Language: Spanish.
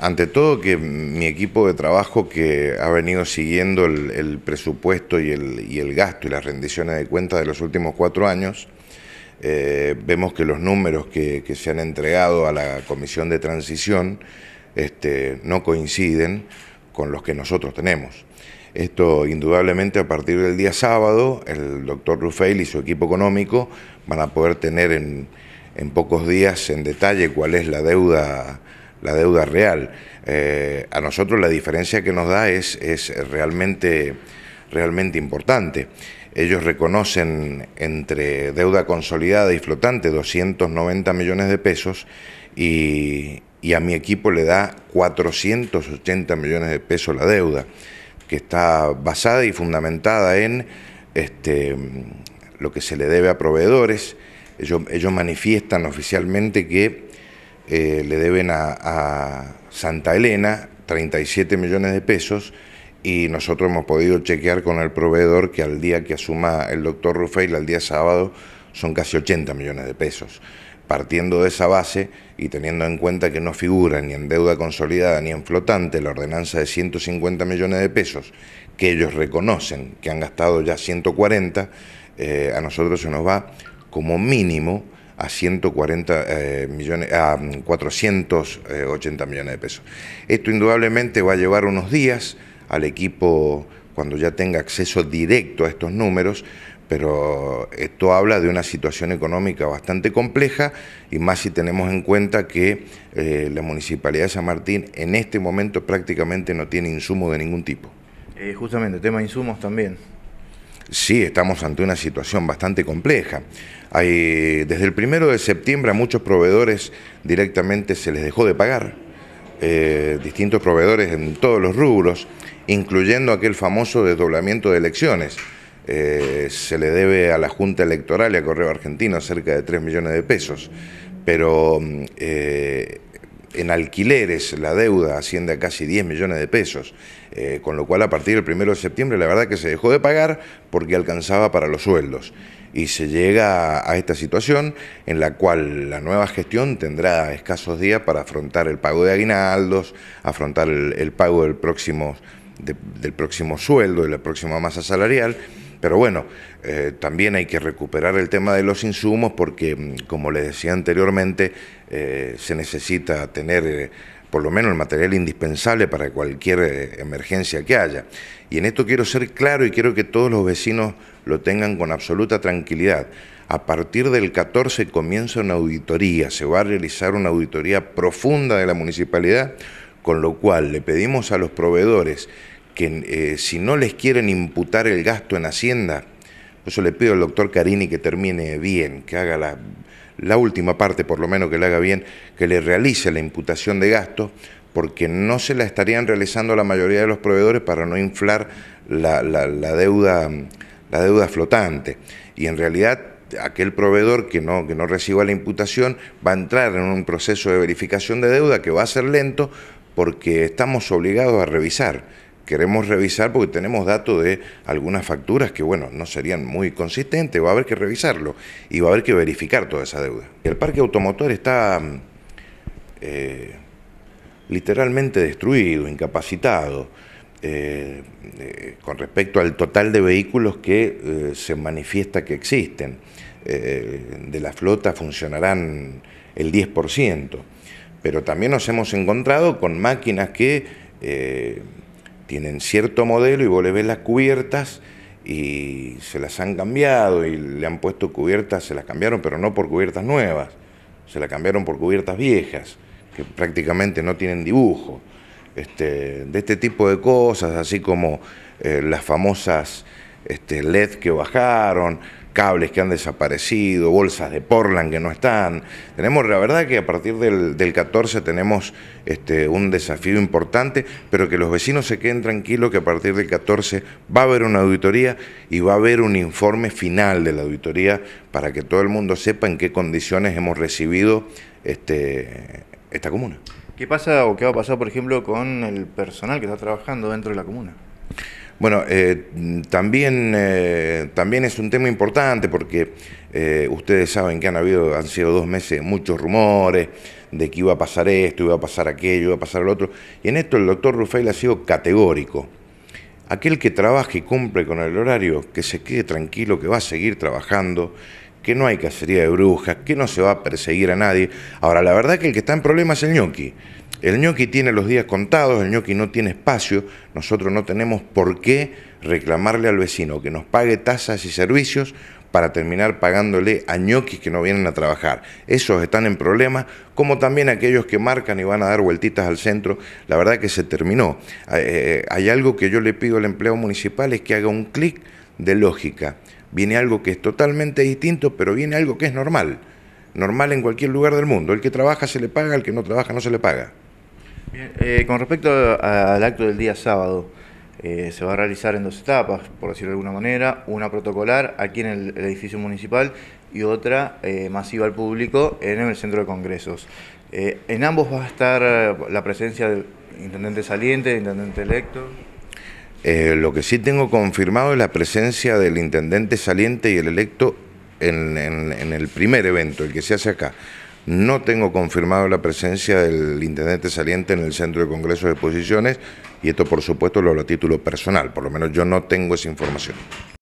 ante todo que mi equipo de trabajo que ha venido siguiendo el, presupuesto y el, gasto y las rendiciones de cuentas de los últimos cuatro años, eh, vemos que los números que, se han entregado a la Comisión de Transición este, no coinciden con los que nosotros tenemos. Esto indudablemente a partir del día sábado, el doctor Rufail y su equipo económico van a poder tener en pocos días en detalle cuál es la deuda la deuda real. Eh, a nosotros la diferencia que nos da es, es realmente, realmente importante. Ellos reconocen entre deuda consolidada y flotante 290 millones de pesos y, a mi equipo le da 480 millones de pesos la deuda, que está basada y fundamentada en este, lo que se le debe a proveedores. Ellos, ellos manifiestan oficialmente que eh, le deben a, Santa Elena 37 millones de pesos y nosotros hemos podido chequear con el proveedor que al día que asuma el doctor Rufeil, al día sábado, son casi 80 millones de pesos. Partiendo de esa base y teniendo en cuenta que no figura ni en deuda consolidada ni en flotante la ordenanza de 150 millones de pesos, que ellos reconocen que han gastado ya 140, eh, a nosotros se nos va como mínimo a 140 eh, millones, a 480 millones de pesos. Esto indudablemente va a llevar unos días al equipo cuando ya tenga acceso directo a estos números, pero esto habla de una situación económica bastante compleja y más si tenemos en cuenta que eh, la Municipalidad de San Martín en este momento prácticamente no tiene insumo de ningún tipo. Eh, justamente, tema de insumos también sí estamos ante una situación bastante compleja. desde el primero de septiembre a muchos proveedores directamente se les dejó de pagar, eh, distintos proveedores en todos los rubros, incluyendo aquel famoso desdoblamiento de elecciones. Eh, se le debe a la Junta Electoral y a Correo Argentino cerca de 3 millones de pesos, pero mm, eh, en alquileres la deuda asciende a casi 10 millones de pesos, eh, con lo cual a partir del 1 de septiembre la verdad que se dejó de pagar porque alcanzaba para los sueldos. Y se llega a esta situación en la cual la nueva gestión tendrá escasos días para afrontar el pago de aguinaldos, afrontar el, pago del próximo, del próximo sueldo, de la próxima masa salarial pero bueno, eh, también hay que recuperar el tema de los insumos porque, mm, como les decía anteriormente, eh, se necesita tener eh, por lo menos el material indispensable para cualquier emergencia que haya. Y en esto quiero ser claro y quiero que todos los vecinos lo tengan con absoluta tranquilidad. A partir del 14 comienza una auditoría, se va a realizar una auditoría profunda de la municipalidad, con lo cual le pedimos a los proveedores que eh, si no les quieren imputar el gasto en Hacienda, por eso le pido al doctor Carini que termine bien, que haga la, última parte, por lo menos que la haga bien, que le realice la imputación de gasto porque no se la estarían realizando la mayoría de los proveedores para no inflar la, deuda, la deuda flotante. Y en realidad aquel proveedor que no, que no reciba la imputación va a entrar en un proceso de verificación de deuda que va a ser lento porque estamos obligados a revisar queremos revisar porque tenemos datos de algunas facturas que, bueno, no serían muy consistentes, va a haber que revisarlo y va a haber que verificar toda esa deuda. El parque automotor está mm, eh, literalmente destruido, incapacitado. Eh, eh, con respecto al total de vehículos que se manifiesta que existen. de la flota funcionarán el 10%, pero también nos hemos encontrado con máquinas que tienen cierto modelo y vos le ves las cubiertas y se las han cambiado y le han puesto cubiertas, se las cambiaron, pero no por cubiertas nuevas, se las cambiaron por cubiertas viejas, que prácticamente no tienen dibujo. Este, de este tipo de cosas, así como eh, las famosas este, LED que bajaron, cables que han desaparecido, bolsas de Portland que no están. Tenemos, la verdad que a partir del, 14 tenemos este, un desafío importante, pero que los vecinos se queden tranquilos que a partir del 14 va a haber una auditoría y va a haber un informe final de la auditoría para que todo el mundo sepa en qué condiciones hemos recibido este, esta comuna. ¿Qué pasa o qué va a pasar, por ejemplo, con el personal que está trabajando dentro de la comuna? Bueno, eh, también, eh, también es un tema importante porque eh, ustedes saben que han habido, han sido dos meses muchos rumores de que iba a pasar esto, iba a pasar aquello, iba a pasar lo otro. Y en esto el doctor Rufael ha sido categórico. Aquel que trabaje y cumple con el horario, que se quede tranquilo, que va a seguir trabajando, que no hay cacería de brujas, que no se va a perseguir a nadie. Ahora, la verdad que el que está en problemas es el ñoqui. El ñoqui tiene los días contados, el ñoqui no tiene espacio, nosotros no tenemos por qué reclamarle al vecino que nos pague tasas y servicios para terminar pagándole a ñoquis que no vienen a trabajar. Esos están en problemas, como también aquellos que marcan y van a dar vueltitas al centro. La verdad que se terminó. Eh, eh, hay algo que yo le pido al empleo municipal, es que haga un clic de lógica. Viene algo que es totalmente distinto, pero viene algo que es normal. Normal en cualquier lugar del mundo. El que trabaja se le paga, el que no trabaja no se le paga. Eh, con respecto al acto del día sábado, eh, se va a realizar en dos etapas, por decirlo de alguna manera, una protocolar aquí en el, edificio municipal y otra eh, masiva al público en el centro de congresos. en ambos va a estar la presencia del intendente saliente, del intendente electo. lo que sí tengo confirmado es la presencia del intendente saliente y el electo en el primer evento, el que se hace acá. No tengo confirmado la presencia del intendente saliente en el Centro de Congresos de Exposiciones y esto por supuesto lo hablo a título personal, por lo menos yo no tengo esa información.